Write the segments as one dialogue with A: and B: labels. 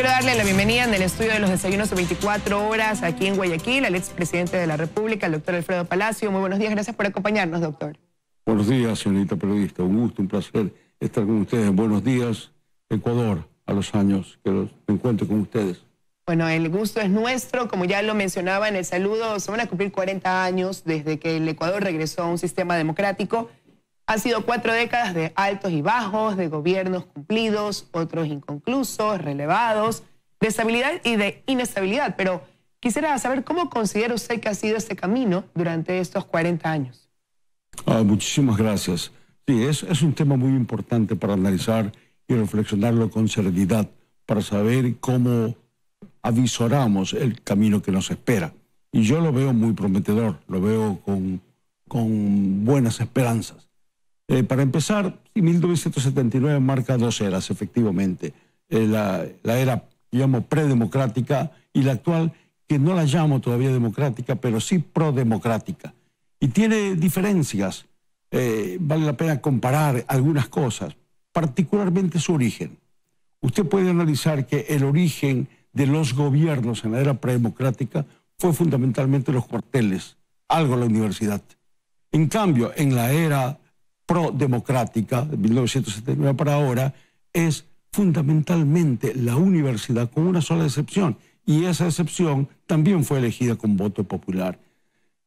A: Quiero darle la bienvenida en el estudio de los desayunos de 24 horas aquí en Guayaquil al expresidente de la República, el doctor Alfredo Palacio. Muy buenos días, gracias por acompañarnos, doctor.
B: Buenos días, señorita periodista. Un gusto, un placer estar con ustedes. Buenos días, Ecuador, a los años que los encuentro con ustedes.
A: Bueno, el gusto es nuestro, como ya lo mencionaba en el saludo, se van a cumplir 40 años desde que el Ecuador regresó a un sistema democrático ha sido cuatro décadas de altos y bajos, de gobiernos cumplidos, otros inconclusos, relevados, de estabilidad y de inestabilidad. Pero quisiera saber cómo considera usted que ha sido ese camino durante estos 40 años.
B: Ah, muchísimas gracias. Sí, es, un tema muy importante para analizar y reflexionarlo con serenidad, para saber cómo avisoramos el camino que nos espera. Y yo lo veo muy prometedor, lo veo con, con buenas esperanzas eh, para empezar, 1979 marca dos eras, efectivamente. Eh, la, era, digamos, predemocrática y la actual, que no la llamo todavía democrática, pero sí prodemocrática. Y tiene diferencias. Eh, vale la pena comparar algunas cosas, particularmente su origen. Usted puede analizar que el origen de los gobiernos en la era predemocrática fue fundamentalmente los cuarteles, algo la universidad. En cambio, en la era pro-democrática, de 1979 para ahora es fundamentalmente la universidad con una sola excepción y esa excepción también fue elegida con voto popular.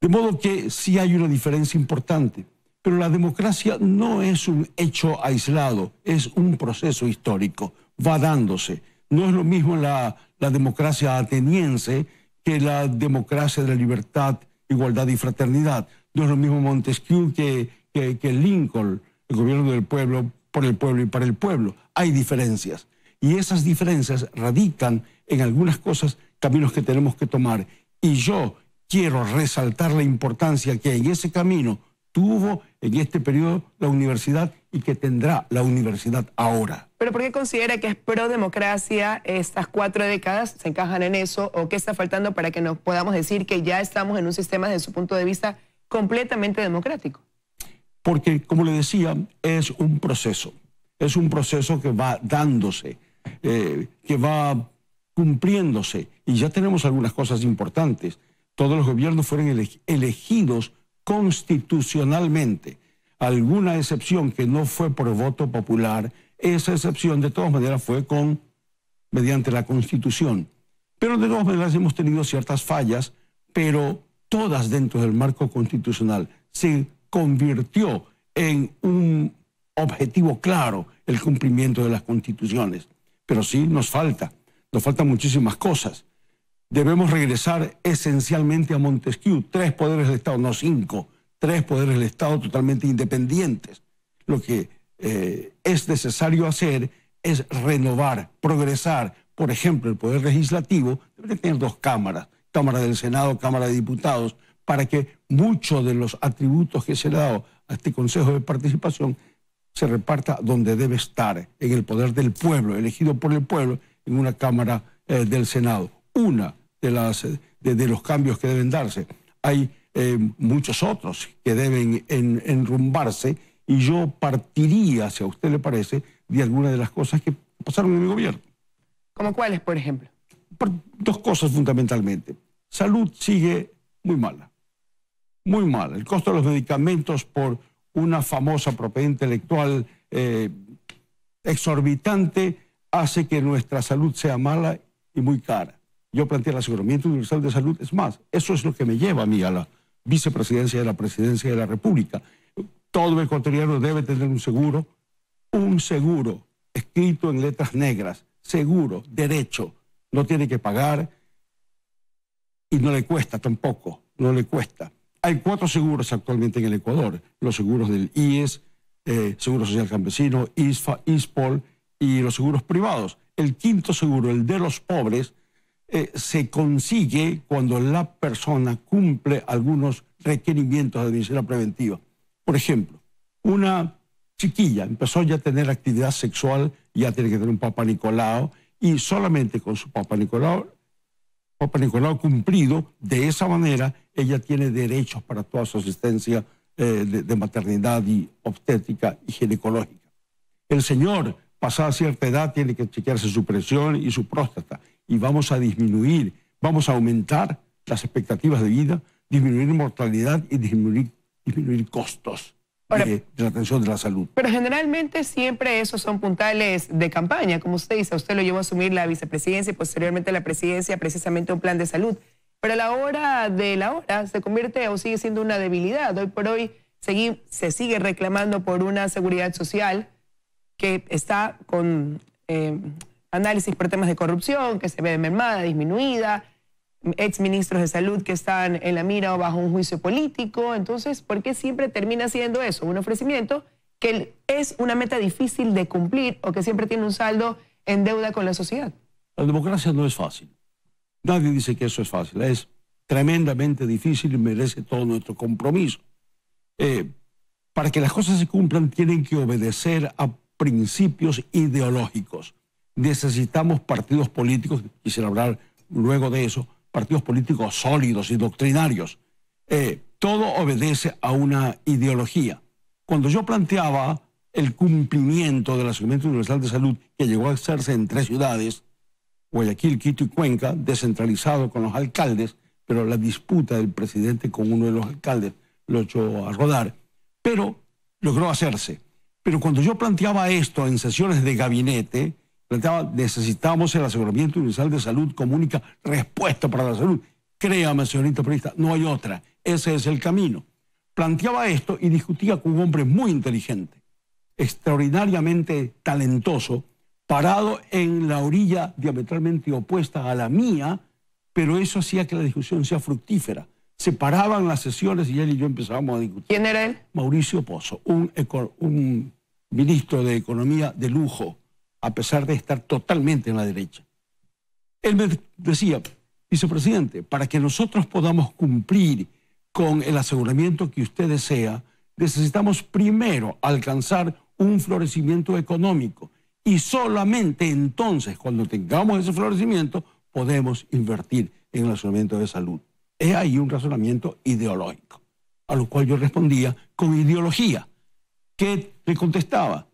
B: De modo que sí hay una diferencia importante, pero la democracia no es un hecho aislado, es un proceso histórico, va dándose. No es lo mismo la, la democracia ateniense que la democracia de la libertad, igualdad y fraternidad. No es lo mismo Montesquieu que que, que Lincoln, el gobierno del pueblo, por el pueblo y para el pueblo. Hay diferencias. Y esas diferencias radican en algunas cosas, caminos que tenemos que tomar. Y yo quiero resaltar la importancia que en ese camino tuvo en este periodo la universidad y que tendrá la universidad ahora.
A: ¿Pero por qué considera que es pro democracia estas cuatro décadas? ¿Se encajan en eso? ¿O qué está faltando para que nos podamos decir que ya estamos en un sistema desde su punto de vista completamente democrático?
B: porque, como le decía, es un proceso, es un proceso que va dándose, eh, que va cumpliéndose. Y ya tenemos algunas cosas importantes. Todos los gobiernos fueron elegidos constitucionalmente. Alguna excepción que no fue por voto popular, esa excepción de todas maneras fue con, mediante la constitución. Pero de todas maneras hemos tenido ciertas fallas, pero todas dentro del marco constitucional. Sí, convirtió en un objetivo claro el cumplimiento de las constituciones. Pero sí nos falta, nos faltan muchísimas cosas. Debemos regresar esencialmente a Montesquieu, tres poderes del Estado, no cinco, tres poderes del Estado totalmente independientes. Lo que eh, es necesario hacer es renovar, progresar. Por ejemplo, el poder legislativo debe tener dos cámaras, Cámara del Senado, Cámara de Diputados, para que muchos de los atributos que se le ha dado a este Consejo de Participación se reparta donde debe estar, en el poder del pueblo, elegido por el pueblo, en una Cámara eh, del Senado. Una de, las, eh, de, los cambios que deben darse. Hay eh, muchos otros que deben enrumbarse y yo partiría, si a usted le parece, de algunas de las cosas que pasaron en mi gobierno. ¿Como cuáles, por ejemplo? dos cosas fundamentalmente. Salud sigue muy mala muy mal. El costo de los medicamentos por una famosa propiedad intelectual eh, exorbitante hace que nuestra salud sea mala y muy cara. Yo planteé el aseguramiento universal de salud, es más, eso es lo que me lleva a mí a la vicepresidencia de la presidencia de la República. Todo ecuatoriano debe tener un seguro, un seguro escrito en letras negras, seguro, derecho, no tiene que pagar y no le cuesta tampoco, no le cuesta. Hay cuatro seguros actualmente en el Ecuador, los seguros del IES, eh, Seguro Social Campesino, ISFA, ISPOL y los seguros privados. El quinto seguro, el de los pobres, eh, se consigue cuando la persona cumple algunos requerimientos de medicina preventiva. Por ejemplo, una chiquilla empezó ya a tener actividad sexual, ya tiene que tener un papá Nicolau, y solamente con su papá Nicolau Papa Nicolau cumplido, de esa manera ella tiene derechos para toda su asistencia eh, de, maternidad y obstétrica y ginecológica. El señor, pasada cierta edad, tiene que chequearse su presión y su próstata y vamos a disminuir, vamos a aumentar las expectativas de vida, disminuir mortalidad y disminuir, disminuir costos de, la atención de la salud.
A: Pero generalmente siempre esos son puntales de campaña, como usted dice, usted lo llevó a asumir la vicepresidencia y posteriormente la presidencia, precisamente un plan de salud. Pero a la hora de la hora se convierte o sigue siendo una debilidad. Hoy por hoy se sigue reclamando por una seguridad social que está con eh, análisis por temas de corrupción, que se ve mermada, disminuida, ex ministros de salud que están en la mira o bajo un juicio político. Entonces, ¿por qué siempre termina siendo eso? Un ofrecimiento que es una meta difícil de cumplir o que siempre tiene un saldo en deuda con la sociedad.
B: La democracia no es fácil. Nadie dice que eso es fácil. Es tremendamente difícil y merece todo nuestro compromiso. Eh, para que las cosas se cumplan tienen que obedecer a principios ideológicos. Necesitamos partidos políticos, quisiera hablar luego de eso, partidos políticos sólidos y doctrinarios. Eh, todo obedece a una ideología. Cuando yo planteaba el cumplimiento del Asesoramiento Universal de Salud, que llegó a hacerse en tres ciudades, Guayaquil, Quito y Cuenca, descentralizado con los alcaldes, pero la disputa del presidente con uno de los alcaldes lo echó a rodar. Pero logró hacerse. Pero cuando yo planteaba esto en sesiones de gabinete, planteaba, necesitamos el aseguramiento universal de salud como única respuesta para la salud. Créame, señorita periodista, no hay otra. Ese es el camino. Planteaba esto y discutía con un hombre muy inteligente, extraordinariamente talentoso, parado en la orilla diametralmente opuesta a la mía, pero eso hacía que la discusión sea fructífera. Se paraban las sesiones y él y yo empezábamos a discutir. ¿Quién era él? Mauricio Pozo, un, un ministro de Economía de lujo a pesar de estar totalmente en la derecha. Él me decía, vicepresidente, para que nosotros podamos cumplir con el aseguramiento que usted desea, necesitamos primero alcanzar un florecimiento económico y solamente entonces, cuando tengamos ese florecimiento, podemos invertir en el aseguramiento de salud. Es ahí un razonamiento ideológico, a lo cual yo respondía con ideología, que le contestaba,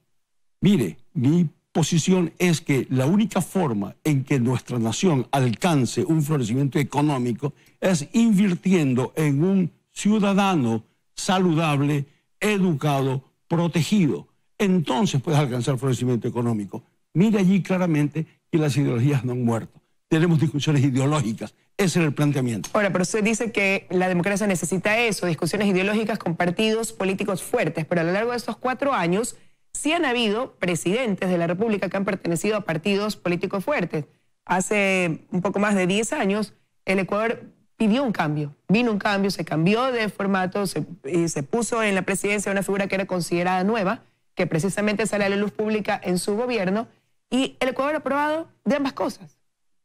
B: mire, mi posición es que la única forma en que nuestra nación alcance un florecimiento económico es invirtiendo en un ciudadano saludable, educado, protegido. Entonces puedes alcanzar florecimiento económico. Mira allí claramente que las ideologías no han muerto. Tenemos discusiones ideológicas. Ese era el planteamiento.
A: Ahora, pero usted dice que la democracia necesita eso, discusiones ideológicas con partidos políticos fuertes, pero a lo largo de estos cuatro años si han habido presidentes de la República que han pertenecido a partidos políticos fuertes. Hace un poco más de 10 años, el Ecuador pidió un cambio, vino un cambio, se cambió de formato, se, eh, se puso en la presidencia una figura que era considerada nueva, que precisamente sale a la luz pública en su gobierno, y el Ecuador ha aprobado de ambas cosas.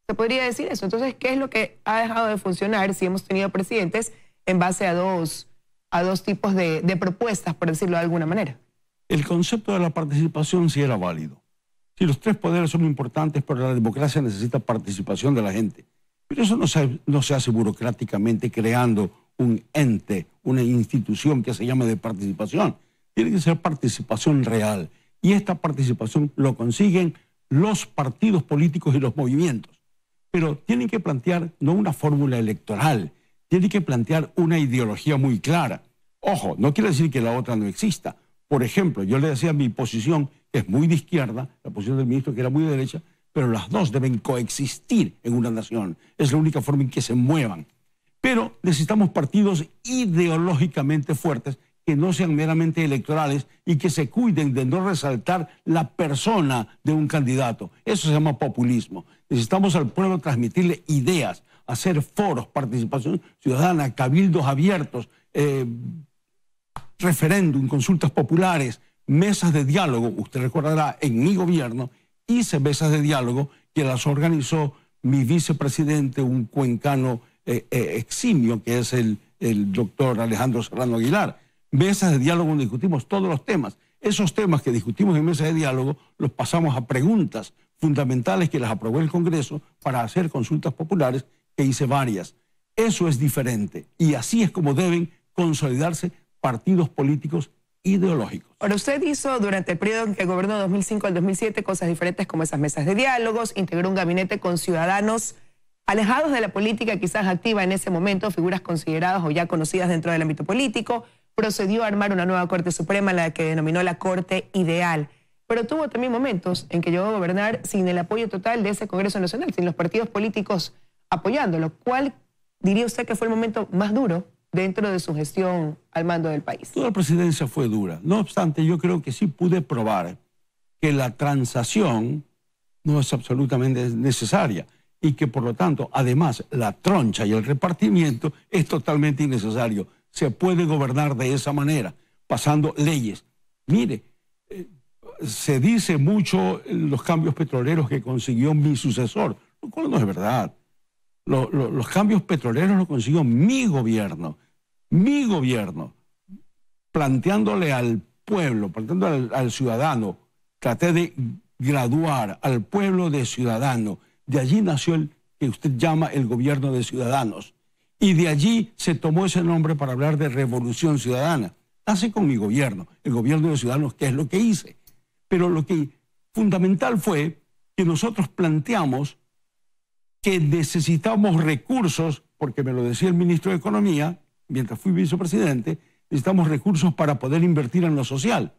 A: Se podría decir eso. Entonces, ¿qué es lo que ha dejado de funcionar si hemos tenido presidentes en base a dos, a dos tipos de propuestas, por decirlo de alguna manera?
B: el concepto de la participación sí era válido. Si los tres poderes son importantes, pero la democracia necesita participación de la gente. Pero eso no se, no se hace burocráticamente creando un ente, una institución que se llame de participación. Tiene que ser participación real. Y esta participación lo consiguen los partidos políticos y los movimientos. Pero tienen que plantear no una fórmula electoral, tienen que plantear una ideología muy clara. Ojo, no quiere decir que la otra no exista, por ejemplo, yo le decía mi posición es muy de izquierda, la posición del ministro que era muy de derecha, pero las dos deben coexistir en una nación. Es la única forma en que se muevan. Pero necesitamos partidos ideológicamente fuertes que no sean meramente electorales y que se cuiden de no resaltar la persona de un candidato. Eso se llama populismo. Necesitamos al pueblo transmitirle ideas, hacer foros, participación ciudadana, cabildos abiertos, eh, referéndum, consultas populares, mesas de diálogo, usted recordará, en mi gobierno hice mesas de diálogo que las organizó mi vicepresidente, un cuencano eh, eh, eximio, que es el, el doctor Alejandro Serrano Aguilar. Mesas de diálogo donde discutimos todos los temas. Esos temas que discutimos en mesas de diálogo los pasamos a preguntas fundamentales que las aprobó el Congreso para hacer consultas populares, que hice varias. Eso es diferente y así es como deben consolidarse partidos políticos ideológicos.
A: Pero usted hizo durante el periodo en que gobernó 2005 al 2007 cosas diferentes como esas mesas de diálogos, integró un gabinete con ciudadanos alejados de la política, quizás activa en ese momento, figuras consideradas o ya conocidas dentro del ámbito político, procedió a armar una nueva Corte Suprema, la que denominó la Corte Ideal. Pero tuvo también momentos en que llegó a gobernar sin el apoyo total de ese Congreso Nacional, sin los partidos políticos apoyándolo. ¿Cuál diría usted que fue el momento más duro dentro de su gestión al mando del país.
B: Toda la presidencia fue dura. No obstante, yo creo que sí pude probar que la transacción no es absolutamente necesaria y que por lo tanto, además, la troncha y el repartimiento es totalmente innecesario. Se puede gobernar de esa manera, pasando leyes. Mire, eh, se dice mucho los cambios petroleros que consiguió mi sucesor, lo cual no es verdad. los cambios petroleros los consiguió mi gobierno mi gobierno, planteándole al pueblo, planteándole al, ciudadano, traté de graduar al pueblo de ciudadano. De allí nació el que usted llama el gobierno de ciudadanos. Y de allí se tomó ese nombre para hablar de revolución ciudadana. Nace con mi gobierno, el gobierno de ciudadanos, que es lo que hice. Pero lo que fundamental fue que nosotros planteamos que necesitamos recursos, porque me lo decía el ministro de Economía, mientras fui vicepresidente, necesitamos recursos para poder invertir en lo social.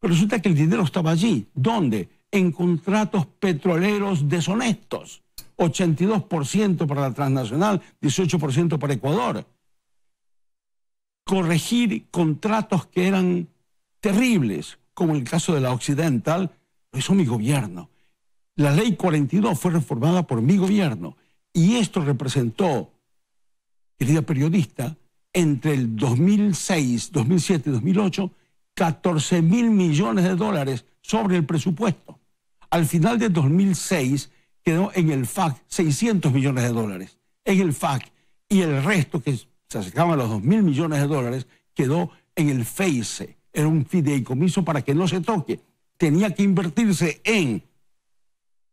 B: Pero resulta que el dinero estaba allí. ¿Dónde? En contratos petroleros deshonestos. 82% para la transnacional, 18% para Ecuador. Corregir contratos que eran terribles, como el caso de la Occidental, lo hizo mi gobierno. La ley 42 fue reformada por mi gobierno y esto representó, querida periodista, entre el 2006, 2007 y 2008 14 mil millones de dólares sobre el presupuesto. Al final de 2006 quedó en el FAC 600 millones de dólares. En el FAC y el resto que se acercaban a los 2 mil millones de dólares quedó en el FEICE. Era un fideicomiso para que no se toque. Tenía que invertirse en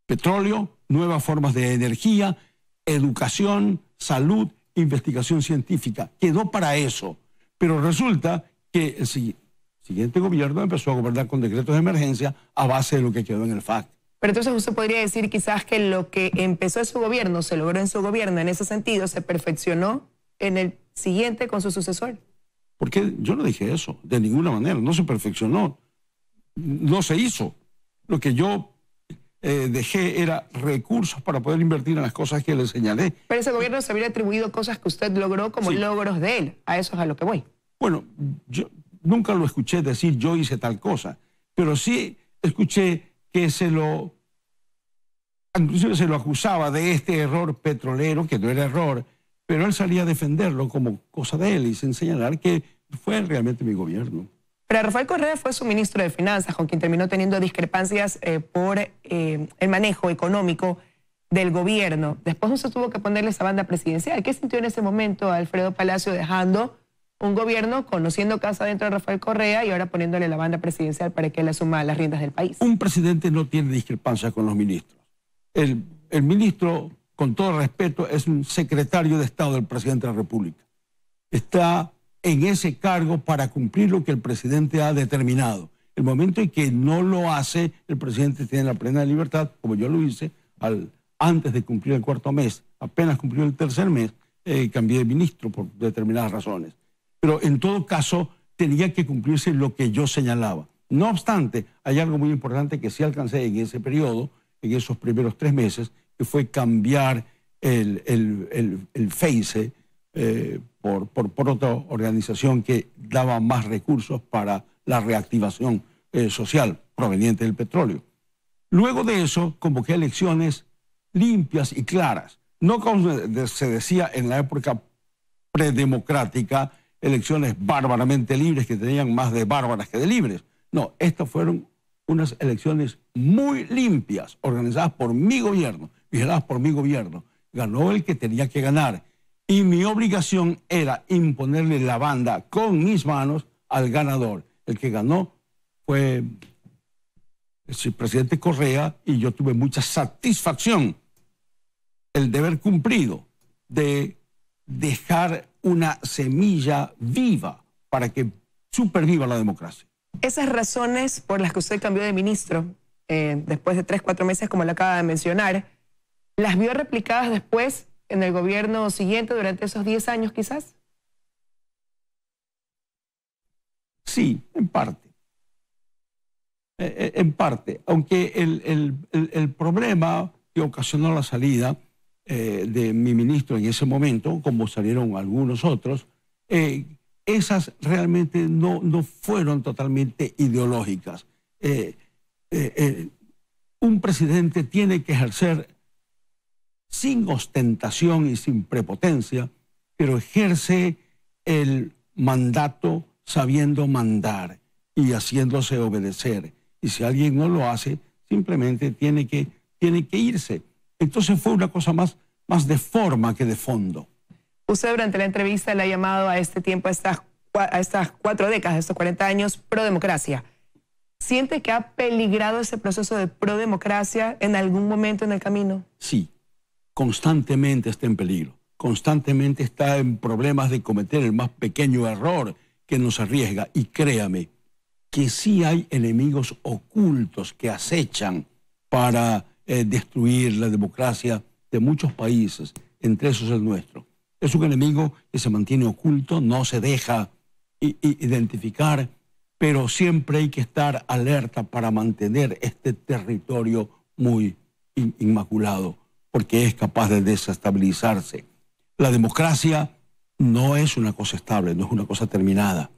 B: petróleo, nuevas formas de energía, educación, salud investigación científica. Quedó para eso. Pero resulta que el siguiente gobierno empezó a gobernar con decretos de emergencia a base de lo que quedó en el FAC.
A: Pero entonces usted podría decir quizás que lo que empezó en su gobierno, se logró en su gobierno, en ese sentido, se perfeccionó en el siguiente con su sucesor.
B: Porque yo no dije eso, de ninguna manera, no se perfeccionó, no se hizo. Lo que yo eh, dejé era recursos para poder invertir en las cosas que le señalé.
A: Pero ese gobierno se había atribuido cosas que usted logró como logros de él. A eso es a lo que voy.
B: Bueno, yo nunca lo escuché decir yo hice tal cosa, pero sí escuché que se lo, inclusive se lo acusaba de este error petrolero, que no era error, pero él salía a defenderlo como cosa de él y sin señalar que fue realmente mi gobierno.
A: Pero Rafael Correa fue su ministro de Finanzas, con quien terminó teniendo discrepancias eh, por eh, el manejo económico del gobierno. Después no se tuvo que ponerle esa banda presidencial. ¿Qué sintió en ese momento Alfredo Palacio dejando un gobierno conociendo casa dentro de Rafael Correa y ahora poniéndole la banda presidencial para que él asuma las riendas del país?
B: Un presidente no tiene discrepancias con los ministros. El, el ministro, con todo respeto, es un secretario de Estado del presidente de la República. Está en ese cargo para cumplir lo que el presidente ha determinado. El momento en que no lo hace, el presidente tiene la plena libertad, como yo lo hice al, antes de cumplir el cuarto mes, apenas cumplió el tercer mes, eh, cambié de ministro por determinadas razones. Pero en todo caso, tenía que cumplirse lo que yo señalaba. No obstante, hay algo muy importante que sí alcancé en ese periodo, en esos primeros tres meses, que fue cambiar el, el, el, el face eh, por, por, otra organización que daba más recursos para la reactivación eh, social proveniente del petróleo. Luego de eso, convoqué elecciones limpias y claras, no como se decía en la época predemocrática, elecciones bárbaramente libres que tenían más de bárbaras que de libres. No, estas fueron unas elecciones muy limpias, organizadas por mi gobierno, vigiladas por mi gobierno. Ganó el que tenía que ganar y mi obligación era imponerle la banda con mis manos al ganador. El que ganó fue el presidente Correa y yo tuve mucha satisfacción, el deber cumplido de dejar una semilla viva para que superviva la democracia.
A: Esas razones por las que usted cambió de ministro eh, después de tres, cuatro meses, como le acaba de mencionar, las vio replicadas después en el gobierno siguiente durante esos 10 años quizás? Sí, en
B: parte. Eh, eh, en parte, aunque el, problema que ocasionó la salida eh, de mi ministro en ese momento, como salieron algunos otros, esas realmente no, no, fueron totalmente ideológicas. un presidente tiene que ejercer sin ostentación y sin prepotencia, pero ejerce el mandato sabiendo mandar y haciéndose obedecer. Y si alguien no lo hace, simplemente tiene que, tiene que irse. Entonces fue una cosa más, más de forma que de fondo.
A: Usted durante la entrevista le ha llamado a este tiempo, a estas, a estas cuatro décadas, a estos 40 años, pro-democracia. ¿Siente que ha peligrado ese proceso de pro-democracia en algún momento en el camino?
B: Sí, constantemente está en peligro, constantemente está en problemas de cometer el más pequeño error que nos arriesga. Y créame que sí hay enemigos ocultos que acechan para eh, destruir la democracia de muchos países, entre esos el nuestro. Es un enemigo que se mantiene oculto, no se deja identificar, pero siempre hay que estar alerta para mantener este territorio muy inmaculado porque es capaz de desestabilizarse. La democracia no es una cosa estable, no es una cosa terminada.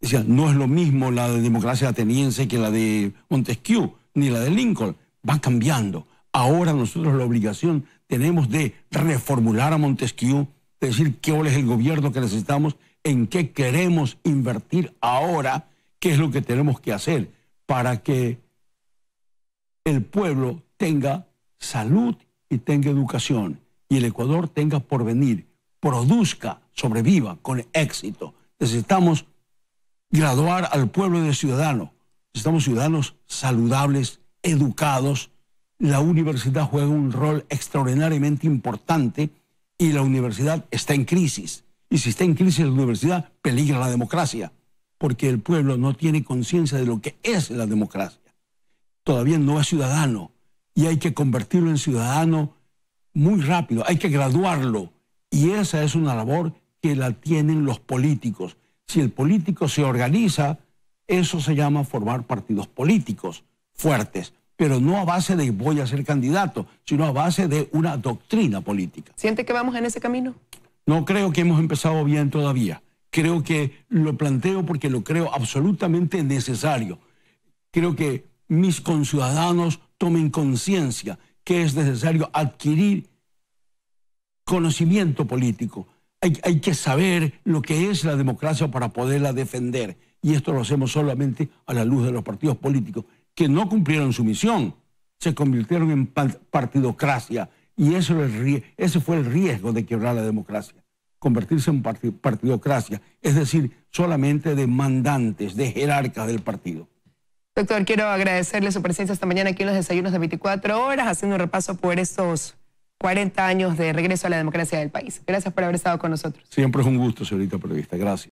B: Decía, no es lo mismo la democracia ateniense que la de Montesquieu, ni la de Lincoln. Va cambiando. Ahora nosotros la obligación tenemos de reformular a Montesquieu, de decir qué es el gobierno que necesitamos, en qué queremos invertir ahora, qué es lo que tenemos que hacer para que el pueblo tenga salud y tenga educación y el Ecuador tenga porvenir, produzca, sobreviva con éxito. Necesitamos graduar al pueblo de ciudadano, Necesitamos ciudadanos saludables, educados. La universidad juega un rol extraordinariamente importante y la universidad está en crisis. Y si está en crisis la universidad, peligra la democracia, porque el pueblo no tiene conciencia de lo que es la democracia. Todavía no es ciudadano, y hay que convertirlo en ciudadano muy rápido, hay que graduarlo. Y esa es una labor que la tienen los políticos. Si el político se organiza, eso se llama formar partidos políticos fuertes, pero no a base de voy a ser candidato, sino a base de una doctrina política.
A: ¿Siente que vamos en ese camino?
B: No creo que hemos empezado bien todavía. Creo que lo planteo porque lo creo absolutamente necesario. Creo que mis conciudadanos tomen conciencia que es necesario adquirir conocimiento político. Hay, que saber lo que es la democracia para poderla defender. Y esto lo hacemos solamente a la luz de los partidos políticos, que no cumplieron su misión, se convirtieron en partidocracia. Y eso ese fue el riesgo de quebrar la democracia, convertirse en partidocracia, es decir, solamente de mandantes, de jerarcas del partido.
A: Doctor, quiero agradecerle su presencia esta mañana aquí en los desayunos de 24 horas, haciendo un repaso por estos 40 años de regreso a la democracia del país. Gracias por haber estado con nosotros.
B: Siempre es un gusto, señorita periodista. Gracias.